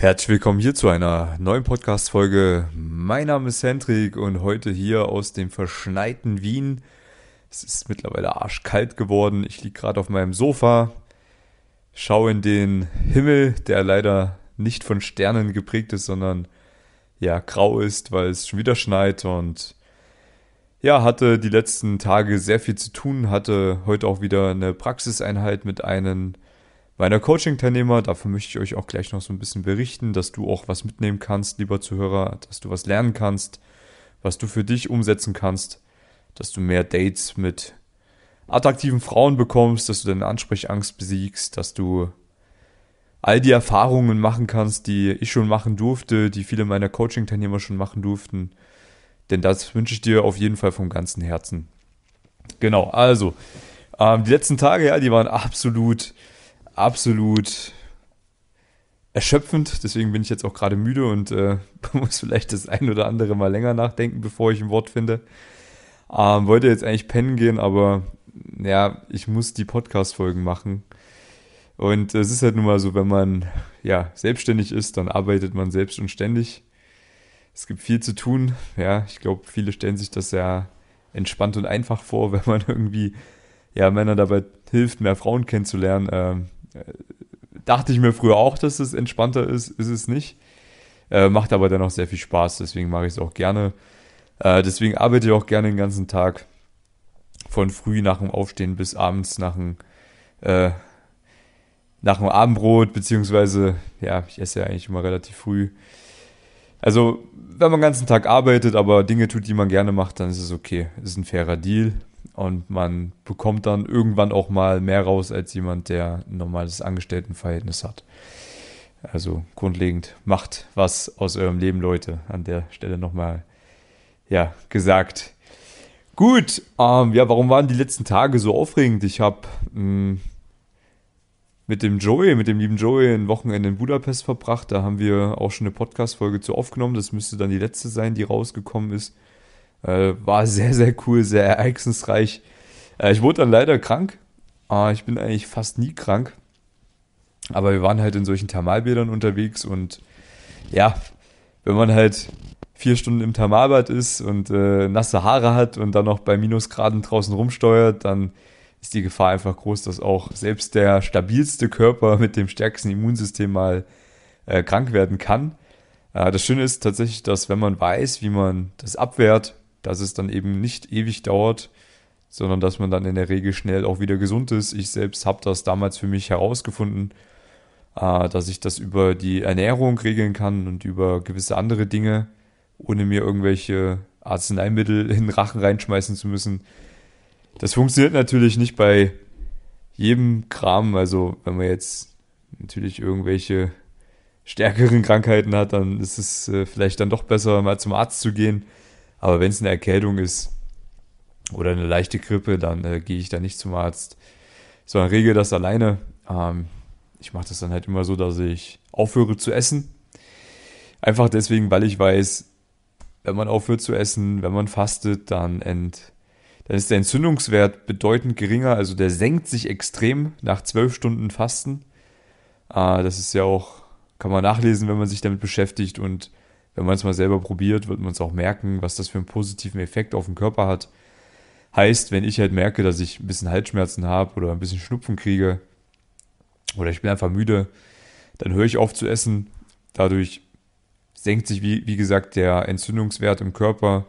Herzlich willkommen hier zu einer neuen Podcast-Folge. Mein Name ist Hendrik und heute hier aus dem verschneiten Wien. Es ist mittlerweile arschkalt geworden. Ich liege gerade auf meinem Sofa, schaue in den Himmel, der leider nicht von Sternen geprägt ist, sondern ja grau ist, weil es schon wieder schneit und ja, hatte die letzten Tage sehr viel zu tun, hatte heute auch wieder eine Praxiseinheit mit einem meiner Coaching-Teilnehmer. Dafür möchte ich euch auch gleich noch so ein bisschen berichten, dass du auch was mitnehmen kannst, lieber Zuhörer, dass du was lernen kannst, was du für dich umsetzen kannst, dass du mehr Dates mit attraktiven Frauen bekommst, dass du deine Ansprechangst besiegst, dass du all die Erfahrungen machen kannst, die ich schon machen durfte, die viele meiner Coaching-Teilnehmer schon machen durften. Denn das wünsche ich dir auf jeden Fall vom ganzen Herzen. Genau, also, ähm, die letzten Tage, ja, die waren absolut absolut erschöpfend. Deswegen bin ich jetzt auch gerade müde und äh, muss vielleicht das ein oder andere mal länger nachdenken, bevor ich ein Wort finde. Ähm, wollte jetzt eigentlich pennen gehen, aber ja, ich muss die Podcast-Folgen machen. Und es ist halt nun mal so, wenn man ja selbstständig ist, dann arbeitet man selbst und ständig. Es gibt viel zu tun. Ja, ich glaube, viele stellen sich das ja entspannt und einfach vor, wenn man irgendwie ja Männer dabei hilft, mehr Frauen kennenzulernen. Ähm, dachte ich mir früher auch, dass es entspannter ist, ist es nicht. Äh, macht aber dennoch sehr viel Spaß, deswegen mache ich es auch gerne. Äh, deswegen arbeite ich auch gerne den ganzen Tag. Von früh nach dem Aufstehen bis abends nach dem, äh, nach dem Abendbrot, beziehungsweise, ja, ich esse ja eigentlich immer relativ früh. Also, wenn man den ganzen Tag arbeitet, aber Dinge tut, die man gerne macht, dann ist es okay. Ist ein fairer Deal und man bekommt dann irgendwann auch mal mehr raus als jemand, der ein normales Angestelltenverhältnis hat. Also grundlegend macht was aus eurem Leben, Leute. An der Stelle nochmal ja, gesagt. Gut, ähm, ja, warum waren die letzten Tage so aufregend? Ich habe hm, mit dem Joey, mit dem lieben Joey, ein Wochenende in Budapest verbracht. Da haben wir auch schon eine Podcast-Folge zu aufgenommen. Das müsste dann die letzte sein, die rausgekommen ist. Äh, war sehr, sehr cool, sehr ereignisreich. Äh, ich wurde dann leider krank. Äh, ich bin eigentlich fast nie krank. Aber wir waren halt in solchen Thermalbädern unterwegs und ja, wenn man halt vier Stunden im Thermalbad ist und äh, nasse Haare hat und dann noch bei Minusgraden draußen rumsteuert, dann ist die Gefahr einfach groß, dass auch selbst der stabilste Körper mit dem stärksten Immunsystem mal äh, krank werden kann. Äh, das Schöne ist tatsächlich, dass wenn man weiß, wie man das abwehrt, dass es dann eben nicht ewig dauert, sondern dass man dann in der Regel schnell auch wieder gesund ist. Ich selbst habe das damals für mich herausgefunden, äh, dass ich das über die Ernährung regeln kann und über gewisse andere Dinge, ohne mir irgendwelche Arzneimittel in den Rachen reinschmeißen zu müssen. Das funktioniert natürlich nicht bei jedem Kram. Also wenn man jetzt natürlich irgendwelche stärkeren Krankheiten hat, dann ist es äh, vielleicht dann doch besser, mal zum Arzt zu gehen. Aber wenn es eine Erkältung ist oder eine leichte Grippe, dann äh, gehe ich da nicht zum Arzt, sondern regel das alleine. Ähm, ich mache das dann halt immer so, dass ich aufhöre zu essen. Einfach deswegen, weil ich weiß, wenn man aufhört zu essen, wenn man fastet, dann, ent, dann ist der Entzündungswert bedeutend geringer. Also der senkt sich extrem nach zwölf Stunden Fasten. Äh, das ist ja auch, kann man nachlesen, wenn man sich damit beschäftigt und wenn man es mal selber probiert, wird man es auch merken, was das für einen positiven Effekt auf den Körper hat. Heißt, wenn ich halt merke, dass ich ein bisschen Halsschmerzen habe oder ein bisschen Schnupfen kriege oder ich bin einfach müde, dann höre ich auf zu essen. Dadurch senkt sich, wie, wie gesagt, der Entzündungswert im Körper.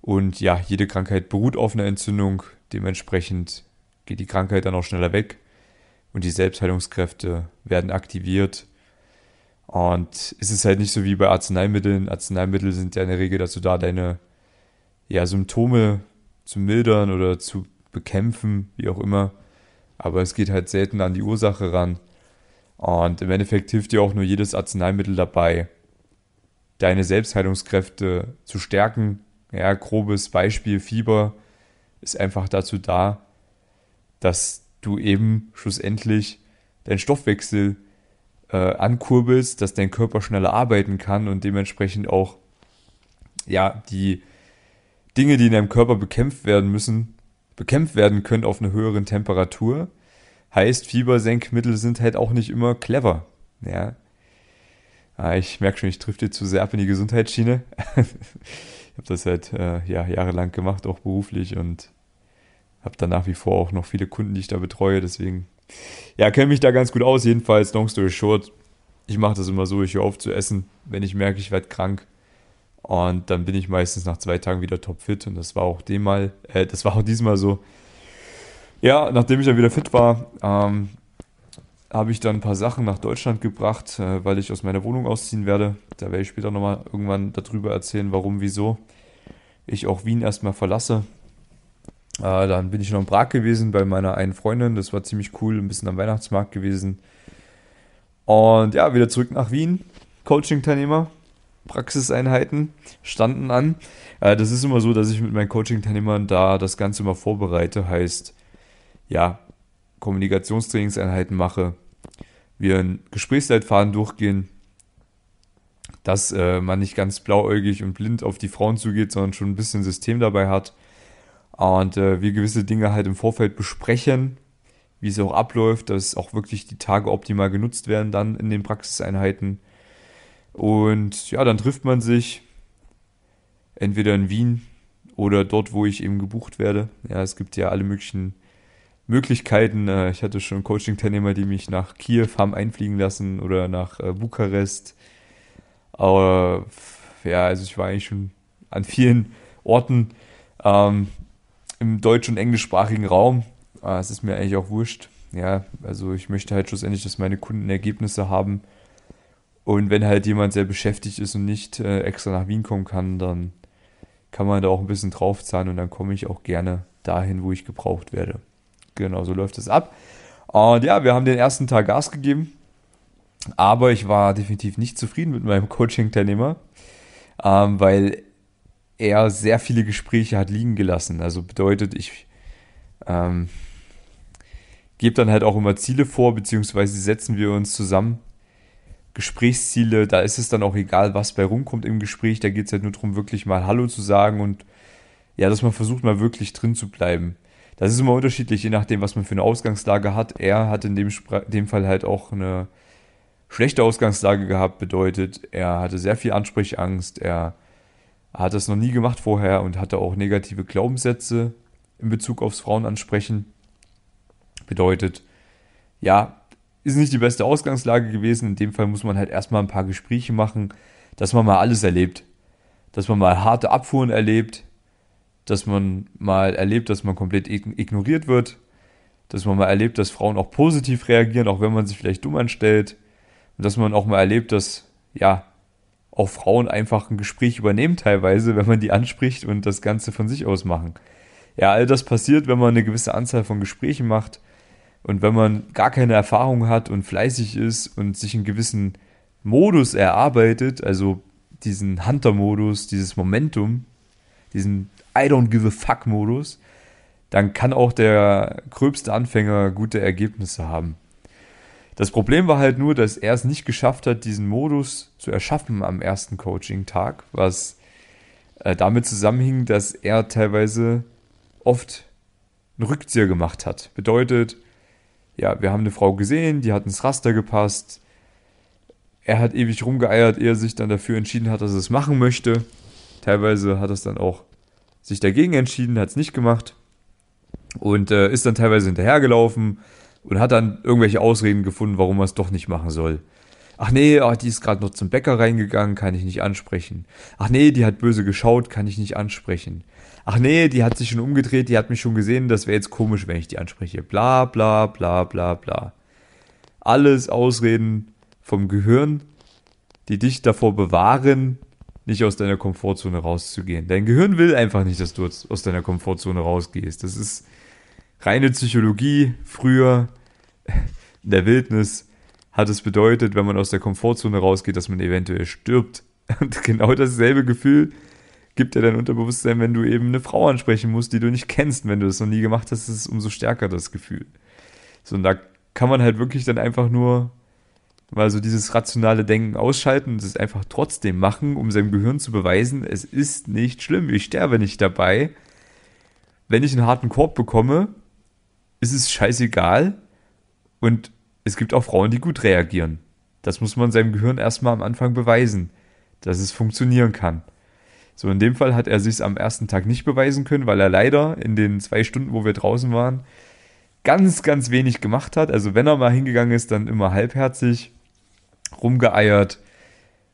Und ja, jede Krankheit beruht auf einer Entzündung. Dementsprechend geht die Krankheit dann auch schneller weg und die Selbstheilungskräfte werden aktiviert. Und es ist halt nicht so wie bei Arzneimitteln. Arzneimittel sind ja in der Regel dazu da, deine ja, Symptome zu mildern oder zu bekämpfen, wie auch immer. Aber es geht halt selten an die Ursache ran. Und im Endeffekt hilft dir auch nur jedes Arzneimittel dabei, deine Selbstheilungskräfte zu stärken. Ja, grobes Beispiel Fieber ist einfach dazu da, dass du eben schlussendlich deinen Stoffwechsel äh, ankurbelst, dass dein Körper schneller arbeiten kann und dementsprechend auch ja, die Dinge, die in deinem Körper bekämpft werden müssen, bekämpft werden können auf einer höheren Temperatur. Heißt, Fiebersenkmittel sind halt auch nicht immer clever. Ja. Ah, ich merke schon, ich dir zu sehr ab in die Gesundheitsschiene. ich habe das halt äh, ja, jahrelang gemacht, auch beruflich und habe da nach wie vor auch noch viele Kunden, die ich da betreue. Deswegen ja, kenne mich da ganz gut aus. Jedenfalls, long story short, ich mache das immer so, ich höre auf zu essen, wenn ich merke, ich werde krank. Und dann bin ich meistens nach zwei Tagen wieder topfit. Und das war auch demal, äh, das war auch diesmal so. Ja, nachdem ich dann wieder fit war, ähm, habe ich dann ein paar Sachen nach Deutschland gebracht, äh, weil ich aus meiner Wohnung ausziehen werde. Da werde ich später nochmal irgendwann darüber erzählen, warum, wieso ich auch Wien erstmal verlasse. Äh, dann bin ich noch in Prag gewesen bei meiner einen Freundin. Das war ziemlich cool, ein bisschen am Weihnachtsmarkt gewesen. Und ja, wieder zurück nach Wien. Coaching-Teilnehmer, Praxiseinheiten standen an. Äh, das ist immer so, dass ich mit meinen Coaching-Teilnehmern da das Ganze immer vorbereite. Heißt, ja, Kommunikationstrainingseinheiten mache, wir ein Gesprächsleitfaden durchgehen, dass äh, man nicht ganz blauäugig und blind auf die Frauen zugeht, sondern schon ein bisschen System dabei hat. Und äh, wir gewisse Dinge halt im Vorfeld besprechen, wie es auch abläuft, dass auch wirklich die Tage optimal genutzt werden dann in den Praxiseinheiten. Und ja, dann trifft man sich entweder in Wien oder dort, wo ich eben gebucht werde. Ja, es gibt ja alle möglichen Möglichkeiten. Äh, ich hatte schon Coaching-Teilnehmer, die mich nach Kiew haben einfliegen lassen oder nach äh, Bukarest. Aber ja, also ich war eigentlich schon an vielen Orten. Ähm, im deutsch- und englischsprachigen Raum. Ah, es ist mir eigentlich auch wurscht. Ja, also ich möchte halt schlussendlich, dass meine Kunden Ergebnisse haben. Und wenn halt jemand sehr beschäftigt ist und nicht äh, extra nach Wien kommen kann, dann kann man da auch ein bisschen draufzahlen und dann komme ich auch gerne dahin, wo ich gebraucht werde. Genau, so läuft es ab. Und ja, wir haben den ersten Tag Gas gegeben, aber ich war definitiv nicht zufrieden mit meinem Coaching-Teilnehmer, ähm, weil er sehr viele Gespräche hat liegen gelassen. Also bedeutet, ich ähm, gebe dann halt auch immer Ziele vor, beziehungsweise setzen wir uns zusammen. Gesprächsziele, da ist es dann auch egal, was bei rumkommt im Gespräch. Da geht es halt nur darum, wirklich mal Hallo zu sagen und ja, dass man versucht, mal wirklich drin zu bleiben. Das ist immer unterschiedlich, je nachdem, was man für eine Ausgangslage hat. Er hat in dem, dem Fall halt auch eine schlechte Ausgangslage gehabt, bedeutet, er hatte sehr viel Ansprechangst, er hat das noch nie gemacht vorher und hatte auch negative Glaubenssätze in Bezug aufs Frauenansprechen. Bedeutet, ja, ist nicht die beste Ausgangslage gewesen. In dem Fall muss man halt erstmal ein paar Gespräche machen, dass man mal alles erlebt. Dass man mal harte Abfuhren erlebt, dass man mal erlebt, dass man komplett ignoriert wird, dass man mal erlebt, dass Frauen auch positiv reagieren, auch wenn man sich vielleicht dumm anstellt, und dass man auch mal erlebt, dass ja auch Frauen einfach ein Gespräch übernehmen teilweise, wenn man die anspricht und das Ganze von sich aus machen. Ja, all das passiert, wenn man eine gewisse Anzahl von Gesprächen macht und wenn man gar keine Erfahrung hat und fleißig ist und sich einen gewissen Modus erarbeitet, also diesen Hunter-Modus, dieses Momentum, diesen I don't give a fuck-Modus, dann kann auch der gröbste Anfänger gute Ergebnisse haben. Das Problem war halt nur, dass er es nicht geschafft hat, diesen Modus zu erschaffen am ersten Coaching-Tag, was äh, damit zusammenhing, dass er teilweise oft einen Rückzieher gemacht hat. Bedeutet, ja, wir haben eine Frau gesehen, die hat ins Raster gepasst. Er hat ewig rumgeeiert, ehe er sich dann dafür entschieden hat, dass er es machen möchte. Teilweise hat er es dann auch sich dagegen entschieden, hat es nicht gemacht und äh, ist dann teilweise hinterhergelaufen, und hat dann irgendwelche Ausreden gefunden, warum er es doch nicht machen soll. Ach nee, ach, die ist gerade noch zum Bäcker reingegangen, kann ich nicht ansprechen. Ach nee, die hat böse geschaut, kann ich nicht ansprechen. Ach nee, die hat sich schon umgedreht, die hat mich schon gesehen, das wäre jetzt komisch, wenn ich die anspreche. Bla bla bla bla bla. Alles Ausreden vom Gehirn, die dich davor bewahren, nicht aus deiner Komfortzone rauszugehen. Dein Gehirn will einfach nicht, dass du aus deiner Komfortzone rausgehst. Das ist reine Psychologie früher in der Wildnis hat es bedeutet, wenn man aus der Komfortzone rausgeht, dass man eventuell stirbt. Und genau dasselbe Gefühl gibt dir dein Unterbewusstsein, wenn du eben eine Frau ansprechen musst, die du nicht kennst. Wenn du das noch nie gemacht hast, ist es umso stärker das Gefühl. So, und da kann man halt wirklich dann einfach nur mal so dieses rationale Denken ausschalten und es einfach trotzdem machen, um seinem Gehirn zu beweisen, es ist nicht schlimm, ich sterbe nicht dabei. Wenn ich einen harten Korb bekomme, ist es scheißegal und es gibt auch Frauen, die gut reagieren. Das muss man seinem Gehirn erstmal am Anfang beweisen, dass es funktionieren kann. So, in dem Fall hat er sich am ersten Tag nicht beweisen können, weil er leider in den zwei Stunden, wo wir draußen waren, ganz, ganz wenig gemacht hat. Also, wenn er mal hingegangen ist, dann immer halbherzig rumgeeiert,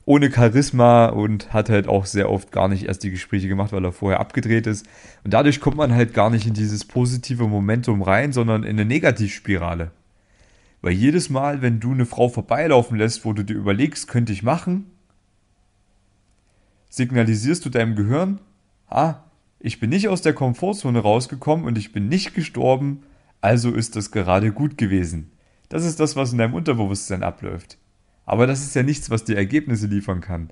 ohne Charisma und hat halt auch sehr oft gar nicht erst die Gespräche gemacht, weil er vorher abgedreht ist. Und dadurch kommt man halt gar nicht in dieses positive Momentum rein, sondern in eine Negativspirale. Weil jedes Mal, wenn du eine Frau vorbeilaufen lässt, wo du dir überlegst, könnte ich machen, signalisierst du deinem Gehirn, ah, ich bin nicht aus der Komfortzone rausgekommen und ich bin nicht gestorben, also ist das gerade gut gewesen. Das ist das, was in deinem Unterbewusstsein abläuft. Aber das ist ja nichts, was dir Ergebnisse liefern kann.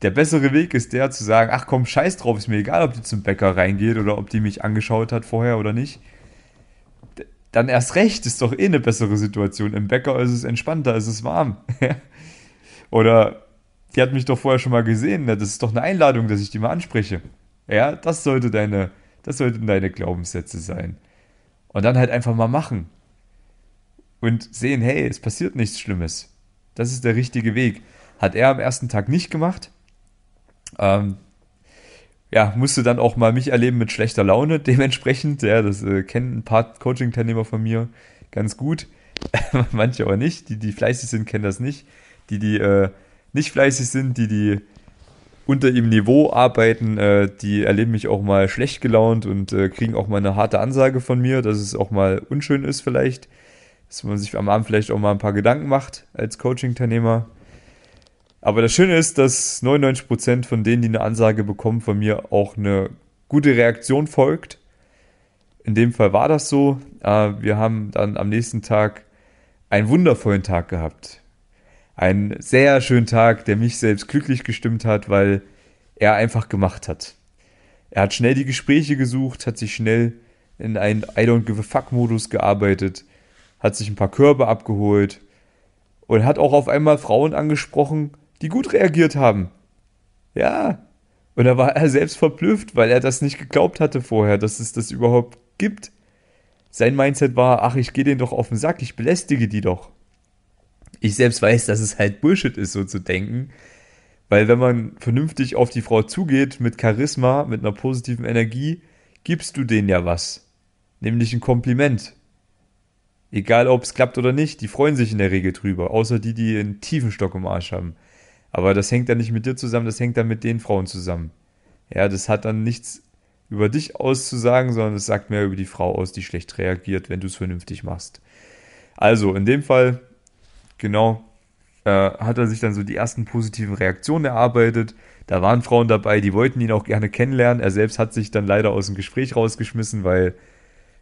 Der bessere Weg ist der zu sagen, ach komm, scheiß drauf, ist mir egal, ob die zum Bäcker reingeht oder ob die mich angeschaut hat vorher oder nicht. Dann erst recht, ist doch eh eine bessere Situation. Im Bäcker ist es entspannter, ist es warm. oder die hat mich doch vorher schon mal gesehen, ne? das ist doch eine Einladung, dass ich die mal anspreche. Ja, das sollte deine, das sollten deine Glaubenssätze sein. Und dann halt einfach mal machen. Und sehen, hey, es passiert nichts Schlimmes. Das ist der richtige Weg. Hat er am ersten Tag nicht gemacht. Ähm, ja, musste dann auch mal mich erleben mit schlechter Laune dementsprechend. Ja, das äh, kennen ein paar Coaching-Teilnehmer von mir ganz gut. Manche aber nicht. Die, die fleißig sind, kennen das nicht. Die, die äh, nicht fleißig sind, die, die unter ihrem Niveau arbeiten, äh, die erleben mich auch mal schlecht gelaunt und äh, kriegen auch mal eine harte Ansage von mir, dass es auch mal unschön ist vielleicht dass man sich am Abend vielleicht auch mal ein paar Gedanken macht als Coaching-Teilnehmer. Aber das Schöne ist, dass 99% von denen, die eine Ansage bekommen, von mir auch eine gute Reaktion folgt. In dem Fall war das so. Äh, wir haben dann am nächsten Tag einen wundervollen Tag gehabt. Einen sehr schönen Tag, der mich selbst glücklich gestimmt hat, weil er einfach gemacht hat. Er hat schnell die Gespräche gesucht, hat sich schnell in einen I don't give a fuck Modus gearbeitet hat sich ein paar Körbe abgeholt und hat auch auf einmal Frauen angesprochen, die gut reagiert haben. Ja. Und da war er selbst verblüfft, weil er das nicht geglaubt hatte vorher, dass es das überhaupt gibt. Sein Mindset war, ach, ich gehe denen doch auf den Sack, ich belästige die doch. Ich selbst weiß, dass es halt Bullshit ist, so zu denken. Weil wenn man vernünftig auf die Frau zugeht, mit Charisma, mit einer positiven Energie, gibst du denen ja was. Nämlich ein Kompliment. Egal, ob es klappt oder nicht, die freuen sich in der Regel drüber, außer die, die einen tiefen Stock im Arsch haben. Aber das hängt dann nicht mit dir zusammen, das hängt dann mit den Frauen zusammen. Ja, das hat dann nichts über dich auszusagen, sondern es sagt mehr über die Frau aus, die schlecht reagiert, wenn du es vernünftig machst. Also, in dem Fall, genau, äh, hat er sich dann so die ersten positiven Reaktionen erarbeitet. Da waren Frauen dabei, die wollten ihn auch gerne kennenlernen. Er selbst hat sich dann leider aus dem Gespräch rausgeschmissen, weil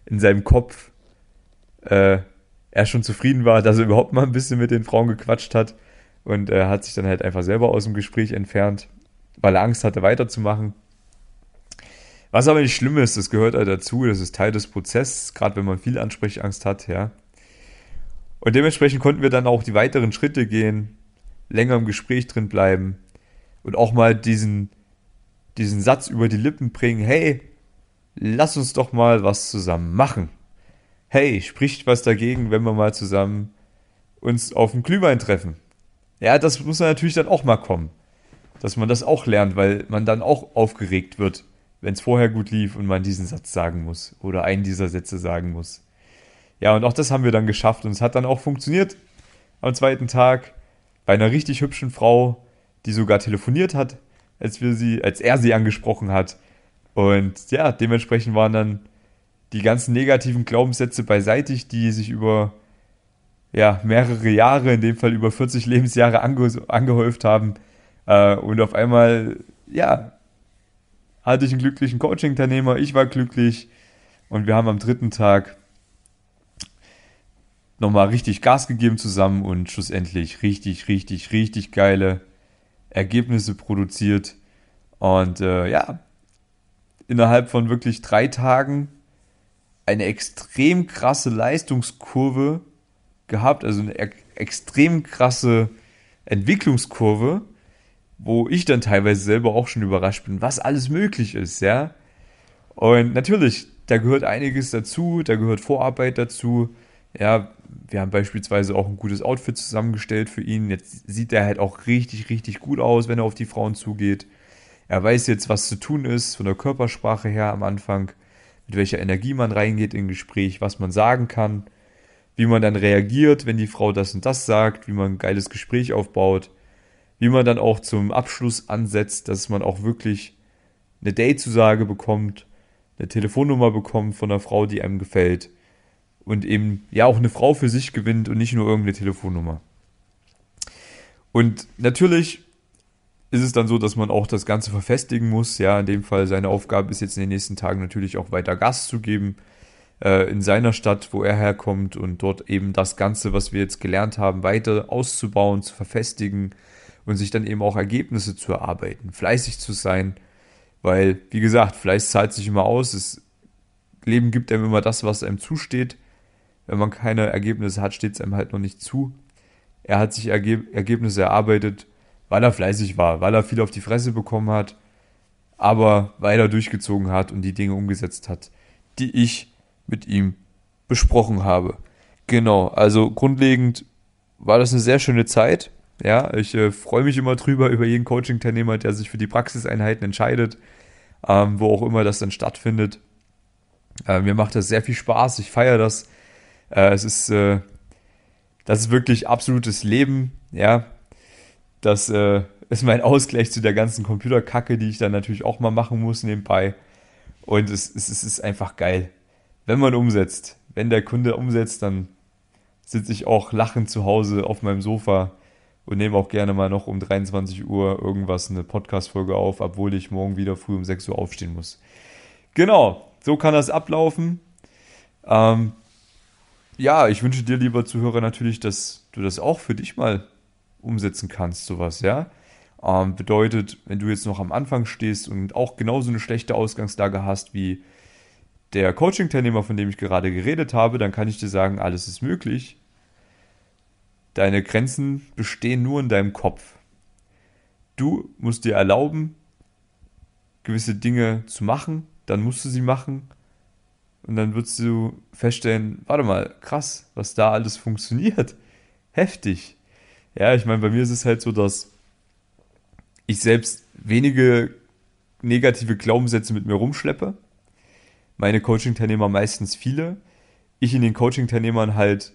in seinem Kopf äh, er schon zufrieden war, dass er überhaupt mal ein bisschen mit den Frauen gequatscht hat und äh, hat sich dann halt einfach selber aus dem Gespräch entfernt, weil er Angst hatte, weiterzumachen. Was aber nicht schlimm ist, das gehört halt dazu, das ist Teil des Prozesses, gerade wenn man viel Ansprechangst hat, ja. Und dementsprechend konnten wir dann auch die weiteren Schritte gehen, länger im Gespräch drin bleiben und auch mal diesen, diesen Satz über die Lippen bringen, hey, lass uns doch mal was zusammen machen hey, spricht was dagegen, wenn wir mal zusammen uns auf dem Glühwein treffen? Ja, das muss natürlich dann auch mal kommen, dass man das auch lernt, weil man dann auch aufgeregt wird, wenn es vorher gut lief und man diesen Satz sagen muss oder einen dieser Sätze sagen muss. Ja, und auch das haben wir dann geschafft und es hat dann auch funktioniert am zweiten Tag bei einer richtig hübschen Frau, die sogar telefoniert hat, als wir sie, als er sie angesprochen hat. Und ja, dementsprechend waren dann die ganzen negativen Glaubenssätze beiseitigt, die sich über ja, mehrere Jahre, in dem Fall über 40 Lebensjahre ange angehäuft haben. Äh, und auf einmal, ja, hatte ich einen glücklichen Coaching-Teilnehmer, ich war glücklich und wir haben am dritten Tag nochmal richtig Gas gegeben zusammen und schlussendlich richtig, richtig, richtig geile Ergebnisse produziert. Und äh, ja, innerhalb von wirklich drei Tagen eine extrem krasse Leistungskurve gehabt, also eine extrem krasse Entwicklungskurve, wo ich dann teilweise selber auch schon überrascht bin, was alles möglich ist, ja. Und natürlich, da gehört einiges dazu, da gehört Vorarbeit dazu. Ja, wir haben beispielsweise auch ein gutes Outfit zusammengestellt für ihn. Jetzt sieht er halt auch richtig, richtig gut aus, wenn er auf die Frauen zugeht. Er weiß jetzt, was zu tun ist, von der Körpersprache her am Anfang mit welcher Energie man reingeht in ein Gespräch, was man sagen kann, wie man dann reagiert, wenn die Frau das und das sagt, wie man ein geiles Gespräch aufbaut, wie man dann auch zum Abschluss ansetzt, dass man auch wirklich eine Date-Zusage bekommt, eine Telefonnummer bekommt von einer Frau, die einem gefällt und eben ja auch eine Frau für sich gewinnt und nicht nur irgendeine Telefonnummer. Und natürlich ist es dann so, dass man auch das Ganze verfestigen muss. Ja, in dem Fall seine Aufgabe ist jetzt in den nächsten Tagen natürlich auch weiter Gas zu geben äh, in seiner Stadt, wo er herkommt und dort eben das Ganze, was wir jetzt gelernt haben, weiter auszubauen, zu verfestigen und sich dann eben auch Ergebnisse zu erarbeiten, fleißig zu sein, weil, wie gesagt, Fleiß zahlt sich immer aus. Das Leben gibt einem immer das, was einem zusteht. Wenn man keine Ergebnisse hat, steht es einem halt noch nicht zu. Er hat sich Erge Ergebnisse erarbeitet weil er fleißig war, weil er viel auf die Fresse bekommen hat, aber weil er durchgezogen hat und die Dinge umgesetzt hat, die ich mit ihm besprochen habe. Genau, also grundlegend war das eine sehr schöne Zeit. Ja, ich äh, freue mich immer drüber, über jeden Coaching-Teilnehmer, der sich für die Praxiseinheiten entscheidet, ähm, wo auch immer das dann stattfindet. Äh, mir macht das sehr viel Spaß, ich feiere das. Äh, es ist, äh, das ist wirklich absolutes Leben, ja. Das äh, ist mein Ausgleich zu der ganzen Computerkacke, die ich dann natürlich auch mal machen muss nebenbei. Und es, es, es ist einfach geil. Wenn man umsetzt, wenn der Kunde umsetzt, dann sitze ich auch lachend zu Hause auf meinem Sofa und nehme auch gerne mal noch um 23 Uhr irgendwas eine Podcast-Folge auf, obwohl ich morgen wieder früh um 6 Uhr aufstehen muss. Genau, so kann das ablaufen. Ähm, ja, ich wünsche dir, lieber Zuhörer, natürlich, dass du das auch für dich mal umsetzen kannst, sowas, ja. Ähm, bedeutet, wenn du jetzt noch am Anfang stehst und auch genauso eine schlechte Ausgangslage hast wie der Coaching-Teilnehmer, von dem ich gerade geredet habe, dann kann ich dir sagen, alles ist möglich. Deine Grenzen bestehen nur in deinem Kopf. Du musst dir erlauben, gewisse Dinge zu machen, dann musst du sie machen und dann wirst du feststellen, warte mal, krass, was da alles funktioniert. Heftig. Ja, ich meine, bei mir ist es halt so, dass ich selbst wenige negative Glaubenssätze mit mir rumschleppe. Meine Coaching-Teilnehmer meistens viele. Ich in den Coaching-Teilnehmern halt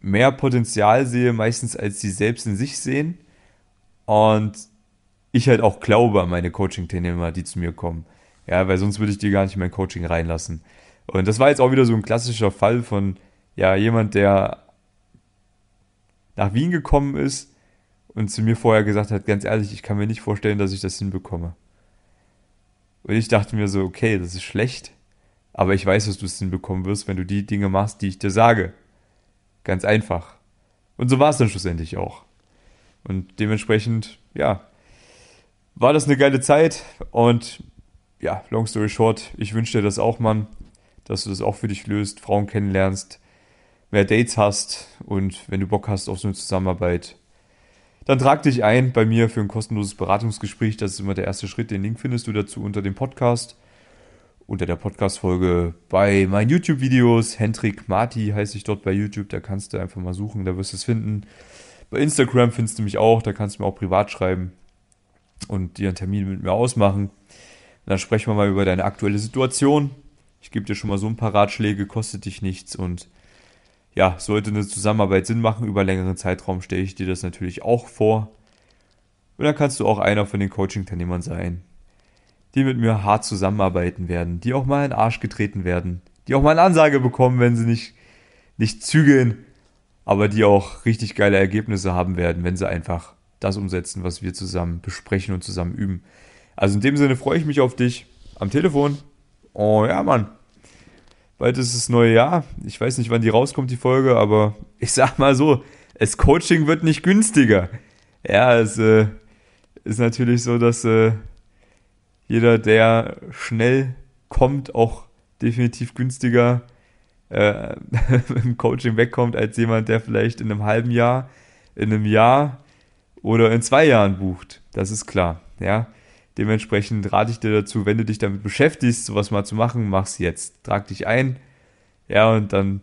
mehr Potenzial sehe, meistens als sie selbst in sich sehen. Und ich halt auch glaube an meine Coaching-Teilnehmer, die zu mir kommen. Ja, weil sonst würde ich die gar nicht in mein Coaching reinlassen. Und das war jetzt auch wieder so ein klassischer Fall von, ja, jemand, der nach Wien gekommen ist und zu mir vorher gesagt hat, ganz ehrlich, ich kann mir nicht vorstellen, dass ich das hinbekomme. Und ich dachte mir so, okay, das ist schlecht, aber ich weiß, dass du es hinbekommen wirst, wenn du die Dinge machst, die ich dir sage. Ganz einfach. Und so war es dann schlussendlich auch. Und dementsprechend, ja, war das eine geile Zeit. Und ja, long story short, ich wünsche dir das auch, Mann, dass du das auch für dich löst, Frauen kennenlernst, mehr Dates hast und wenn du Bock hast auf so eine Zusammenarbeit, dann trag dich ein bei mir für ein kostenloses Beratungsgespräch. Das ist immer der erste Schritt. Den Link findest du dazu unter dem Podcast, unter der Podcast-Folge bei meinen YouTube-Videos. Hendrik Marti heiße ich dort bei YouTube. Da kannst du einfach mal suchen, da wirst du es finden. Bei Instagram findest du mich auch, da kannst du mir auch privat schreiben und dir einen Termin mit mir ausmachen. Und dann sprechen wir mal über deine aktuelle Situation. Ich gebe dir schon mal so ein paar Ratschläge, kostet dich nichts und ja, sollte eine Zusammenarbeit Sinn machen, über längeren Zeitraum stelle ich dir das natürlich auch vor. Und dann kannst du auch einer von den Coaching-Teilnehmern sein, die mit mir hart zusammenarbeiten werden, die auch mal in den Arsch getreten werden, die auch mal eine Ansage bekommen, wenn sie nicht, nicht zügeln, aber die auch richtig geile Ergebnisse haben werden, wenn sie einfach das umsetzen, was wir zusammen besprechen und zusammen üben. Also in dem Sinne freue ich mich auf dich am Telefon. Oh ja, Mann. Bald ist das neue Jahr. Ich weiß nicht, wann die rauskommt, die Folge, aber ich sag mal so, das Coaching wird nicht günstiger. Ja, es äh, ist natürlich so, dass äh, jeder, der schnell kommt, auch definitiv günstiger äh, im Coaching wegkommt, als jemand, der vielleicht in einem halben Jahr, in einem Jahr oder in zwei Jahren bucht. Das ist klar, ja. Dementsprechend rate ich dir dazu, wenn du dich damit beschäftigst, sowas mal zu machen, mach's jetzt. Trag dich ein. Ja, und dann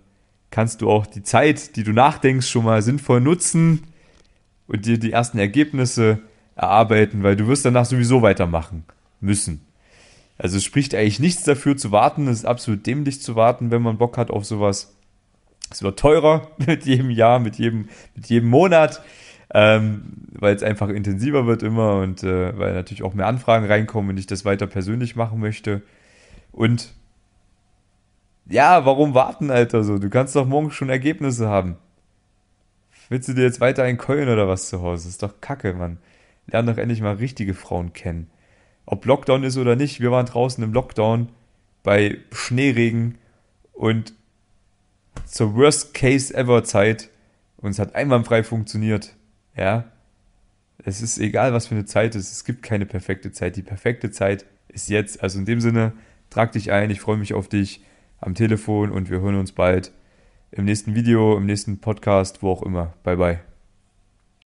kannst du auch die Zeit, die du nachdenkst, schon mal sinnvoll nutzen und dir die ersten Ergebnisse erarbeiten, weil du wirst danach sowieso weitermachen müssen. Also es spricht eigentlich nichts dafür zu warten, es ist absolut dämlich zu warten, wenn man Bock hat auf sowas. Es wird teurer mit jedem Jahr, mit jedem, mit jedem Monat ähm, weil es einfach intensiver wird immer und äh, weil natürlich auch mehr Anfragen reinkommen und ich das weiter persönlich machen möchte. Und ja, warum warten, Alter, so? Du kannst doch morgen schon Ergebnisse haben. Willst du dir jetzt weiter einen Keulen oder was zu Hause? Das ist doch kacke, Mann. Lern doch endlich mal richtige Frauen kennen. Ob Lockdown ist oder nicht, wir waren draußen im Lockdown bei Schneeregen und zur Worst Case Ever Zeit und es hat einwandfrei funktioniert. Ja, es ist egal, was für eine Zeit es ist. Es gibt keine perfekte Zeit. Die perfekte Zeit ist jetzt. Also in dem Sinne, trag dich ein. Ich freue mich auf dich am Telefon und wir hören uns bald im nächsten Video, im nächsten Podcast, wo auch immer. Bye, bye.